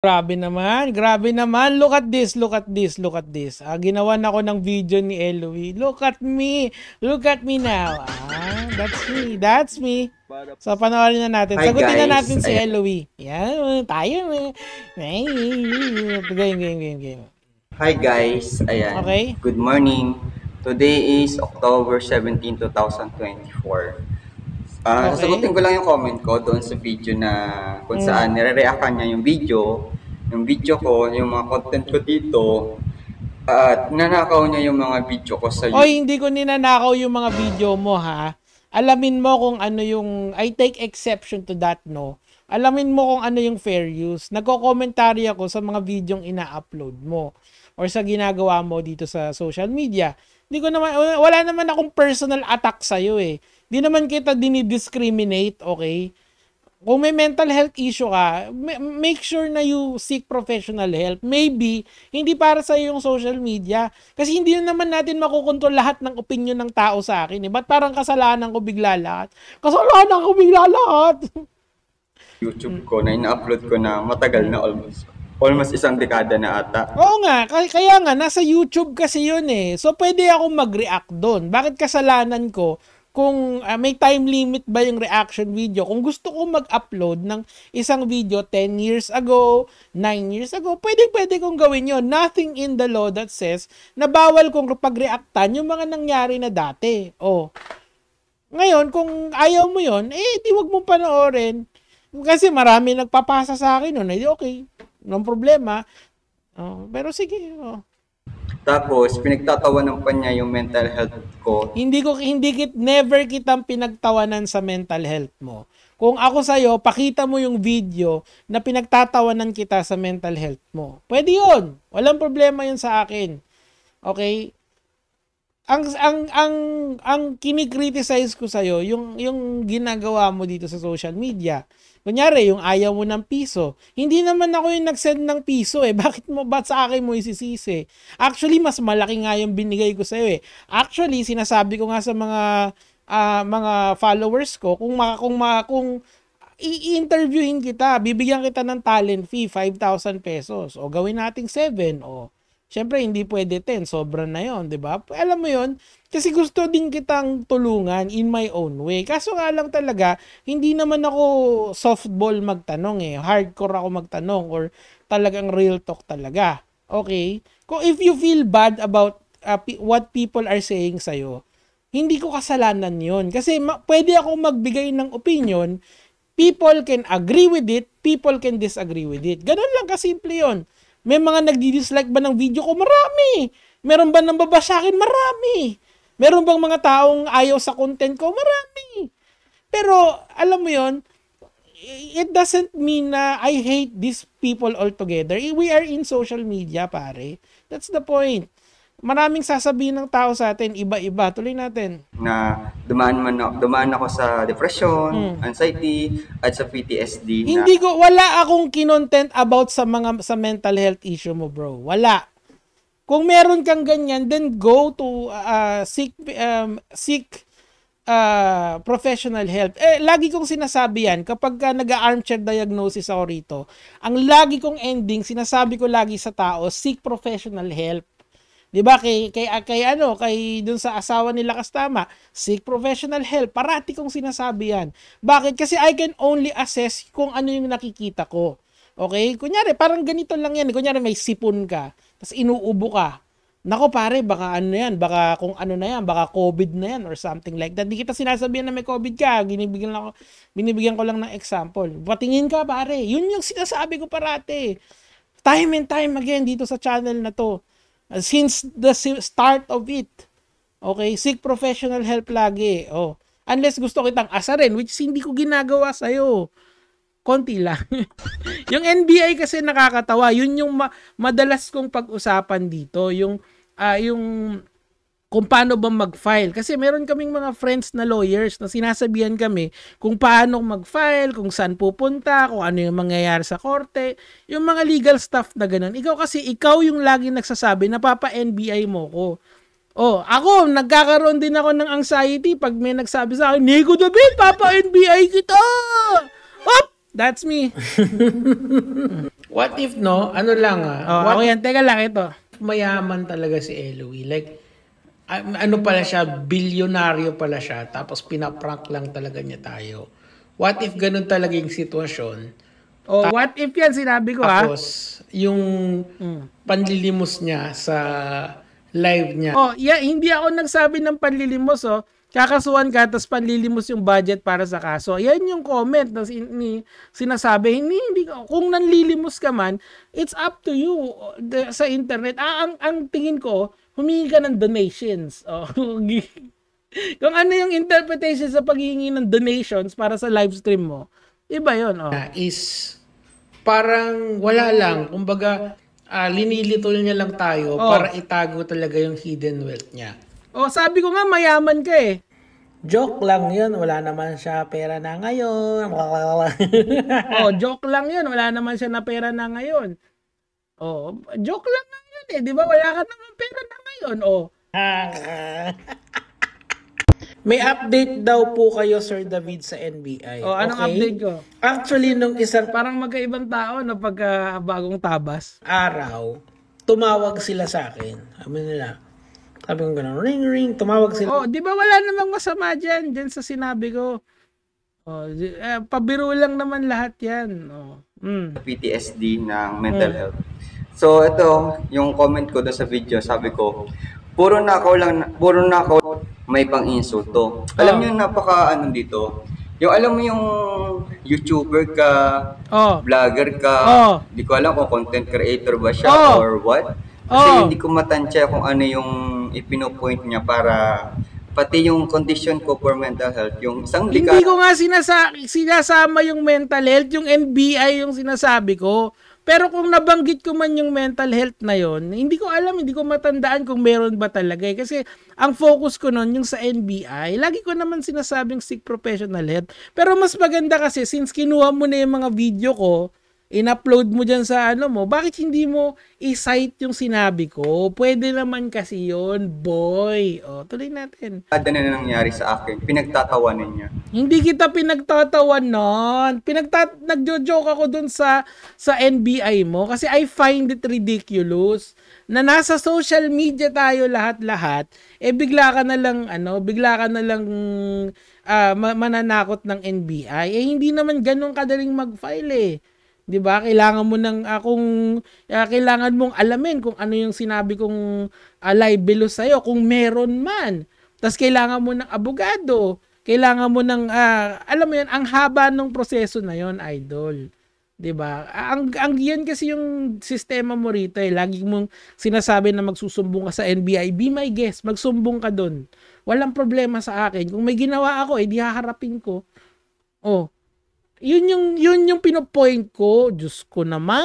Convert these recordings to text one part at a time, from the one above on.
Grabe naman, grabe naman. Look at this, look at this, look at this. Ah, ginawa na ako ng video ni Eloy. Look at me, look at me now. Ah, that's me, that's me. So, panoorin na natin. Sagutin na natin si Eloy. Yan, tayo. Ay, eh. game, game, game, game. Hi guys, ayan. Okay. Good morning. Today is October 17, 2024. Uh, okay. Sasagutin ko lang yung comment ko doon sa video na kung saan mm. nire-reactan niya yung video yung video ko, yung mga content ko dito, at nanakaw niya yung mga video ko sa YouTube. Oy, hindi ko ninanakaw yung mga video mo ha. Alamin mo kung ano yung, I take exception to that no. Alamin mo kung ano yung fair use. Nagko-commentary ako sa mga videong ina-upload mo or sa ginagawa mo dito sa social media. Hindi ko naman, wala naman akong personal attack sa'yo eh. Hindi naman kita dinidiscriminate, okay? kung may mental health issue ka, make sure na you seek professional help. Maybe, hindi para sa yung social media. Kasi hindi naman natin makukontrol lahat ng opinion ng tao sa akin. Eh. Ba't parang kasalanan ko bigla lahat? Kasalanan ko bigla lahat! YouTube ko na ina-upload ko na matagal na almost almost isang dekada na ata. Oo nga, kaya nga, nasa YouTube kasi yun eh. So, pwede ako mag-react doon. Bakit kasalanan ko kung uh, may time limit ba yung reaction video. Kung gusto ko mag-upload ng isang video 10 years ago, 9 years ago, pwede pwede kong gawin yon. Nothing in the law that says na bawal kong pag-reactan yung mga nangyari na dati. Oh. Ngayon, kung ayaw mo yon, eh, di wag mong panoorin. Kasi marami nagpapasa sa akin nun. Eh, okay, no problema. Oh, pero sige, oh. Tapos, pinagtatawanan pa niya yung mental health ko. Hindi ko, hindi kit, never kitang pinagtawanan sa mental health mo. Kung ako sa iyo, pakita mo yung video na pinagtatawanan kita sa mental health mo. Pwede yun. Walang problema yun sa akin. Okay? ang ang ang ang kini-criticize ko sa iyo yung yung ginagawa mo dito sa social media. Kunyari, yung ayaw mo ng piso. Hindi naman ako yung nag-send ng piso eh. Bakit mo ba sa akin mo isisisi? Actually, mas malaki nga yung binigay ko sa iyo eh. Actually, sinasabi ko nga sa mga uh, mga followers ko kung ma, kung ma, kung i-interviewin kita, bibigyan kita ng talent fee 5,000 pesos o gawin nating 7 o Siyempre, hindi pwede 10. Sobra na yon di ba? Alam mo yon kasi gusto din kitang tulungan in my own way. Kaso nga lang talaga, hindi naman ako softball magtanong eh. Hardcore ako magtanong or talagang real talk talaga. Okay? Kung if you feel bad about uh, what people are saying sa'yo, hindi ko kasalanan yon Kasi ma- pwede ako magbigay ng opinion, people can agree with it, people can disagree with it. Ganun lang kasimple yon may mga nagdi-dislike ba ng video ko? Marami. Meron ba nang babasa akin? Marami. Meron bang mga taong ayaw sa content ko? Marami. Pero alam mo 'yon, it doesn't mean na I hate these people altogether. We are in social media, pare. That's the point maraming sasabihin ng tao sa atin, iba-iba. Tuloy natin. Na dumaan, man, dumaan ako sa depression, mm. anxiety, at sa PTSD. Na... Hindi ko, wala akong kinontent about sa mga sa mental health issue mo, bro. Wala. Kung meron kang ganyan, then go to uh, uh seek, um, seek uh, professional help. Eh, lagi kong sinasabi yan, kapag ka nag-armchair diagnosis ako rito, ang lagi kong ending, sinasabi ko lagi sa tao, seek professional help 'Di ba? Kay kay ah, kay ano, kay doon sa asawa nila Kastama, seek professional help. Parati kong sinasabi 'yan. Bakit? Kasi I can only assess kung ano yung nakikita ko. Okay? Kunyari, parang ganito lang 'yan. Kunyari may sipon ka, tapos inuubo ka. Nako pare, baka ano yan, baka kung ano na yan, baka COVID na yan or something like that. Di kita sinasabihan na may COVID ka, binibigyan, ako, binibigyan ko lang ng example. Patingin ka pare, yun yung sinasabi ko parate. Time and time again dito sa channel na to since the start of it. Okay, seek professional help lagi. Oh, unless gusto kitang asarin which hindi ko ginagawa sa iyo. Konti lang. yung NBI kasi nakakatawa. Yun yung ma- madalas kong pag-usapan dito, yung uh, yung kung paano ba mag-file. Kasi meron kaming mga friends na lawyers na sinasabihan kami kung paano mag-file, kung saan pupunta, kung ano yung mangyayari sa korte, yung mga legal stuff na ganun. Ikaw kasi, ikaw yung laging nagsasabi, napapa-NBI mo ko. Oh, ako, nagkakaroon din ako ng anxiety pag may nagsabi sa akin, Nico David, Papa NBI kita! Op! That's me. What if, no? Ano lang ah? Oh, what okay, if... teka lang ito. Mayaman talaga si Eloy. Like, ano pala siya, bilyonaryo pala siya, tapos pinaprank lang talaga niya tayo. What if ganun talaga yung sitwasyon? oh, what if yan sinabi ko ha? Tapos, yung mm. panlilimos niya sa live niya. Oh, yeah, hindi ako nagsabi ng panlilimos oh. Kakasuhan ka, tapos panlilimos yung budget para sa kaso. Yan yung comment na sin- sinasabi. Hindi, hindi, kung nanlilimos ka man, it's up to you oh, the, sa internet. Ah, ang, ang tingin ko, humingi ka ng donations. Oh, kung ano yung interpretation sa paghingi ng donations para sa live stream mo, iba yun. Oh. Is parang wala lang. Kumbaga, uh, linilitol niya lang tayo oh. para itago talaga yung hidden wealth niya. Oh, sabi ko nga mayaman ka eh. Joke lang 'yun, wala naman siya pera na ngayon. oh, joke lang 'yun, wala naman siya na pera na ngayon. Oh, joke lang na 'yun eh, 'di ba? Wala ka naman pera na yun, oh. May update daw po kayo, Sir David, sa NBI. Oh, anong okay? update ko? Actually, nung isang Parang magkaibang tao na pagka bagong tabas. araw, tumawag sila sa akin. Sabi nila, sabi ko gano'n, ring, ring, tumawag sila. Oh, di ba wala namang masama dyan, dyan sa sinabi ko. Oh, eh, pabiro lang naman lahat yan. Oh. Mm. PTSD ng mental hmm. health. So ito, yung comment ko doon sa video, sabi ko, puro na ako lang, puro na ako may pang-insulto. Alam oh. niyo napaka ano dito, yung alam mo yung YouTuber ka, oh. vlogger ka, oh. ko alam kung content creator ba siya oh. or what. Kasi oh. hindi ko matantya kung ano yung ipinopoint niya para pati yung condition ko for mental health, yung isang likas. Hindi ko nga sinasa- sinasama yung mental health, yung NBI yung sinasabi ko. Pero kung nabanggit ko man yung mental health na yon, hindi ko alam, hindi ko matandaan kung meron ba talaga. Eh. Kasi ang focus ko noon yung sa NBI. Lagi ko naman sinasabing sick professional health. Pero mas maganda kasi since kinuha mo na yung mga video ko, in-upload mo dyan sa ano mo, bakit hindi mo i-cite yung sinabi ko? Pwede naman kasi yon boy. O, oh, tuloy natin. Kada na nangyari sa akin, pinagtatawanan niya. Hindi kita pinagtatawan nun. Pinagtat Nagjo-joke ako dun sa, sa NBI mo kasi I find it ridiculous na nasa social media tayo lahat-lahat, eh bigla ka na lang, ano, bigla ka na lang uh, mananakot ng NBI. Eh hindi naman ganun kadaling mag-file eh. 'di ba? Kailangan mo ng uh, uh, kailangan mong alamin kung ano yung sinabi kong uh, ah, libelous sa kung meron man. Tapos kailangan mo ng abogado. Kailangan mo ng uh, alam mo 'yan, ang haba ng proseso na 'yon, idol. 'di ba? Ang ang 'yan kasi yung sistema mo rito eh. Lagi mong sinasabi na magsusumbong ka sa NBI. Be my guest, magsumbong ka doon. Walang problema sa akin. Kung may ginawa ako, eh, di haharapin ko. Oh, yun yung, yun yung pinopoint ko. Diyos ko naman.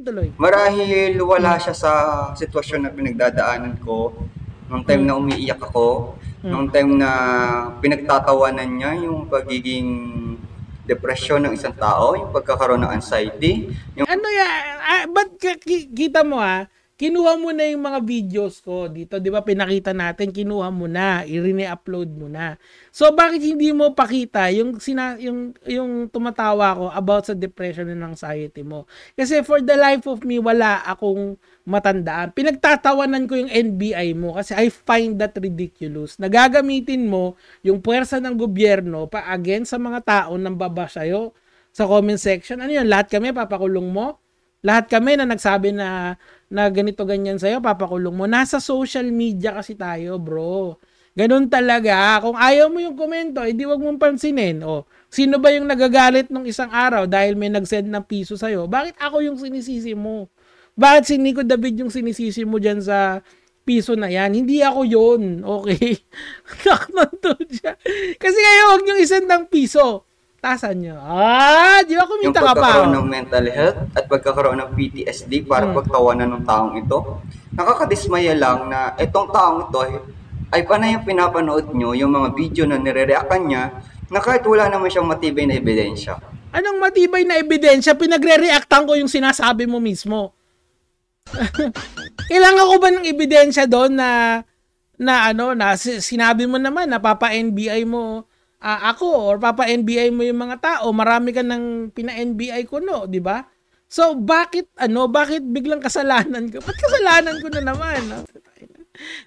Tuloy. Marahil wala siya sa sitwasyon na pinagdadaanan ko. Nung time na umiiyak ako, mm. nung time na pinagtatawanan niya yung pagiging depression ng isang tao, yung pagkakaroon ng anxiety. Yung... Ano ya, uh, ah, ba't kita mo ah, kinuha mo na yung mga videos ko dito, 'di ba? Pinakita natin, kinuha mo na, i-re-upload mo na. So bakit hindi mo pakita yung sina, yung yung tumatawa ko about sa depression and anxiety mo? Kasi for the life of me wala akong matandaan. Pinagtatawanan ko yung NBI mo kasi I find that ridiculous. Nagagamitin mo yung puwersa ng gobyerno pa against sa mga tao nang baba sa'yo sa comment section. Ano yun? Lahat kami papakulong mo? lahat kami na nagsabi na na ganito ganyan sa'yo, papakulong mo. Nasa social media kasi tayo, bro. Ganun talaga. Kung ayaw mo yung komento, edi eh, wag mong pansinin. O, oh, sino ba yung nagagalit nung isang araw dahil may nag-send ng piso sa'yo? Bakit ako yung sinisisi mo? Bakit si Nico David yung sinisisi mo dyan sa piso na yan? Hindi ako yon Okay? Takman Nakmanto siya. Kasi kayo, huwag niyong isend ng piso tasan nyo. Ah, di ba kumita ka pa? Yung pagkakaroon ng mental health at pagkakaroon ng PTSD para hmm. pagtawanan ng taong ito, nakakadismaya lang na itong taong ito ay panay yung pinapanood nyo, yung mga video na nire-reactan niya, na kahit wala naman siyang matibay na ebidensya. Anong matibay na ebidensya? Pinagre-reactan ko yung sinasabi mo mismo. Ilang ako ba ng ebidensya doon na na ano na sinabi mo naman napapa NBI mo uh, ako or papa-NBI mo yung mga tao, marami ka ng pina-NBI ko no, di ba? So bakit ano, bakit biglang kasalanan ko? Ba't kasalanan ko na naman? No?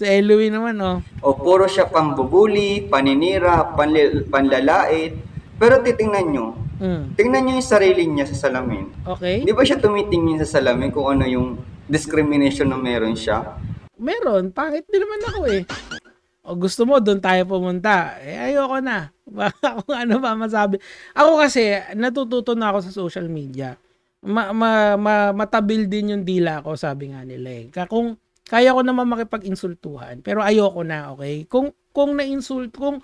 Sa so, Eloy naman, oh. O puro siya pambubuli, paninira, panlil, panlalait. Pero titingnan nyo, mm. tingnan nyo yung sarili niya sa salamin. Okay. Di ba siya tumitingin sa salamin kung ano yung discrimination na meron siya? Meron. Pangit din naman ako eh. O gusto mo, doon tayo pumunta. Eh, ayoko na. ano ba masabi? Ako kasi, natututo na ako sa social media. Ma, ma, ma, matabil din yung dila ko, sabi nga nila eh. Kung kaya ko naman makipag-insultuhan, pero ayoko na, okay? Kung, kung na-insult, kung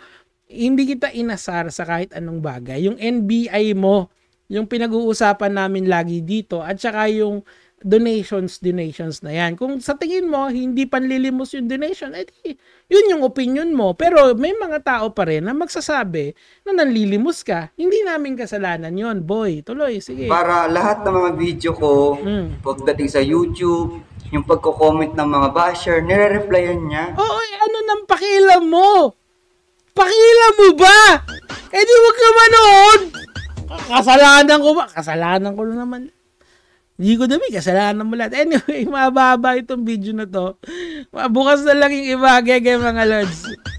hindi kita inasar sa kahit anong bagay, yung NBI mo, yung pinag-uusapan namin lagi dito, at saka yung donations, donations na yan. Kung sa tingin mo, hindi panlilimos yung donation, edi, eh yun yung opinion mo. Pero may mga tao pa rin na magsasabi na nanlilimos ka. Hindi namin kasalanan yon boy. Tuloy, sige. Para lahat ng mga video ko, mm. pagdating sa YouTube, yung pagko-comment ng mga basher, nire-replyan niya. Oo, eh, ano nang pakialam mo? Pakialam mo ba? Eh di huwag ka manood! Kasalanan ko ba? Kasalanan ko naman. Hindi ko dami, kasalanan mo lahat. Anyway, mababa itong video na to. Bukas na lang yung iba, gege mga lords.